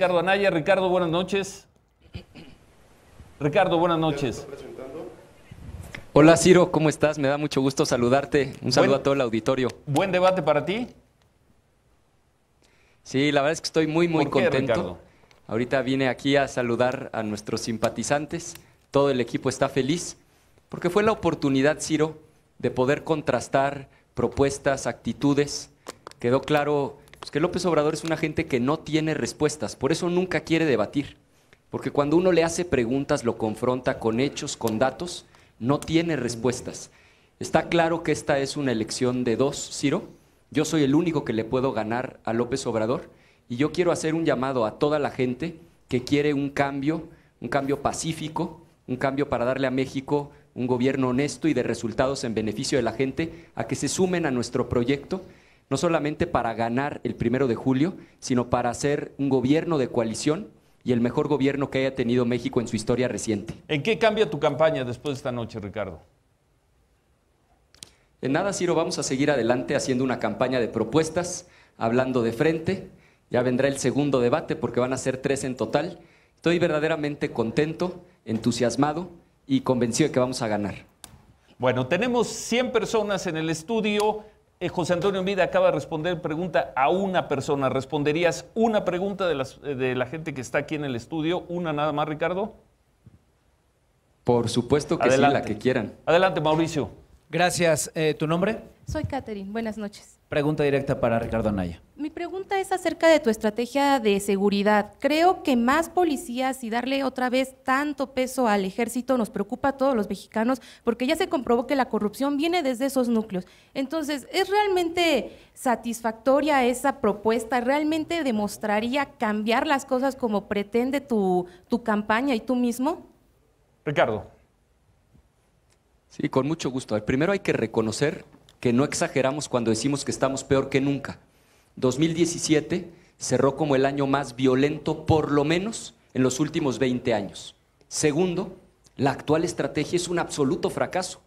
Ricardo Anaya. Ricardo, buenas noches. Ricardo, buenas noches. Hola Ciro, ¿cómo estás? Me da mucho gusto saludarte. Un saludo a todo el auditorio. ¿Buen debate para ti? Sí, la verdad es que estoy muy, muy contento. Ahorita vine aquí a saludar a nuestros simpatizantes. Todo el equipo está feliz porque fue la oportunidad, Ciro, de poder contrastar propuestas, actitudes. Quedó claro pues que López Obrador es una gente que no tiene respuestas, por eso nunca quiere debatir. Porque cuando uno le hace preguntas, lo confronta con hechos, con datos, no tiene respuestas. Está claro que esta es una elección de dos, Ciro. Yo soy el único que le puedo ganar a López Obrador y yo quiero hacer un llamado a toda la gente que quiere un cambio, un cambio pacífico, un cambio para darle a México un gobierno honesto y de resultados en beneficio de la gente, a que se sumen a nuestro proyecto no solamente para ganar el primero de julio, sino para hacer un gobierno de coalición y el mejor gobierno que haya tenido México en su historia reciente. ¿En qué cambia tu campaña después de esta noche, Ricardo? En nada, Ciro, vamos a seguir adelante haciendo una campaña de propuestas, hablando de frente. Ya vendrá el segundo debate porque van a ser tres en total. Estoy verdaderamente contento, entusiasmado y convencido de que vamos a ganar. Bueno, tenemos 100 personas en el estudio. Eh, José Antonio Vida acaba de responder pregunta a una persona. ¿Responderías una pregunta de, las, eh, de la gente que está aquí en el estudio? ¿Una nada más, Ricardo? Por supuesto que sí, la que quieran. Adelante, Mauricio. Gracias. Eh, ¿Tu nombre? Soy Catherine. Buenas noches. Pregunta directa para Ricardo Anaya. Mi pregunta es acerca de tu estrategia de seguridad. Creo que más policías y darle otra vez tanto peso al ejército nos preocupa a todos los mexicanos porque ya se comprobó que la corrupción viene desde esos núcleos. Entonces, ¿es realmente satisfactoria esa propuesta? ¿Realmente demostraría cambiar las cosas como pretende tu, tu campaña y tú mismo? Ricardo. Sí, con mucho gusto. primero hay que reconocer que no exageramos cuando decimos que estamos peor que nunca. 2017 cerró como el año más violento, por lo menos en los últimos 20 años. Segundo, la actual estrategia es un absoluto fracaso,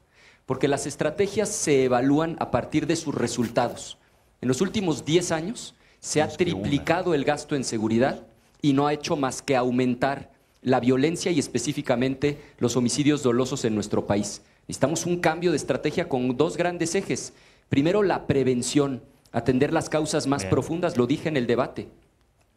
porque las estrategias se evalúan a partir de sus resultados. En los últimos 10 años se ha triplicado el gasto en seguridad y no ha hecho más que aumentar la violencia y específicamente los homicidios dolosos en nuestro país. Necesitamos un cambio de estrategia con dos grandes ejes. Primero, la prevención, atender las causas más profundas, lo dije en el debate,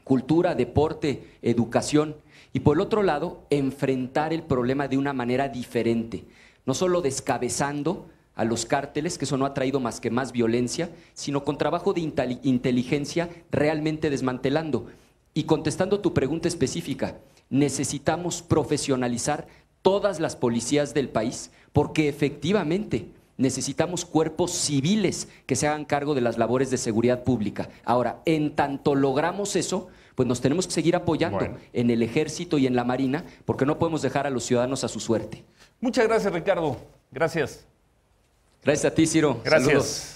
cultura, deporte, educación. Y por el otro lado, enfrentar el problema de una manera diferente, no solo descabezando a los cárteles, que eso no ha traído más que más violencia, sino con trabajo de inteligencia realmente desmantelando. Y contestando tu pregunta específica, necesitamos profesionalizar todas las policías del país, porque efectivamente necesitamos cuerpos civiles que se hagan cargo de las labores de seguridad pública. Ahora, en tanto logramos eso, pues nos tenemos que seguir apoyando en el ejército y en la marina, porque no podemos dejar a los ciudadanos a su suerte. Muchas gracias, Ricardo. Gracias. Gracias a ti, Ciro. Gracias.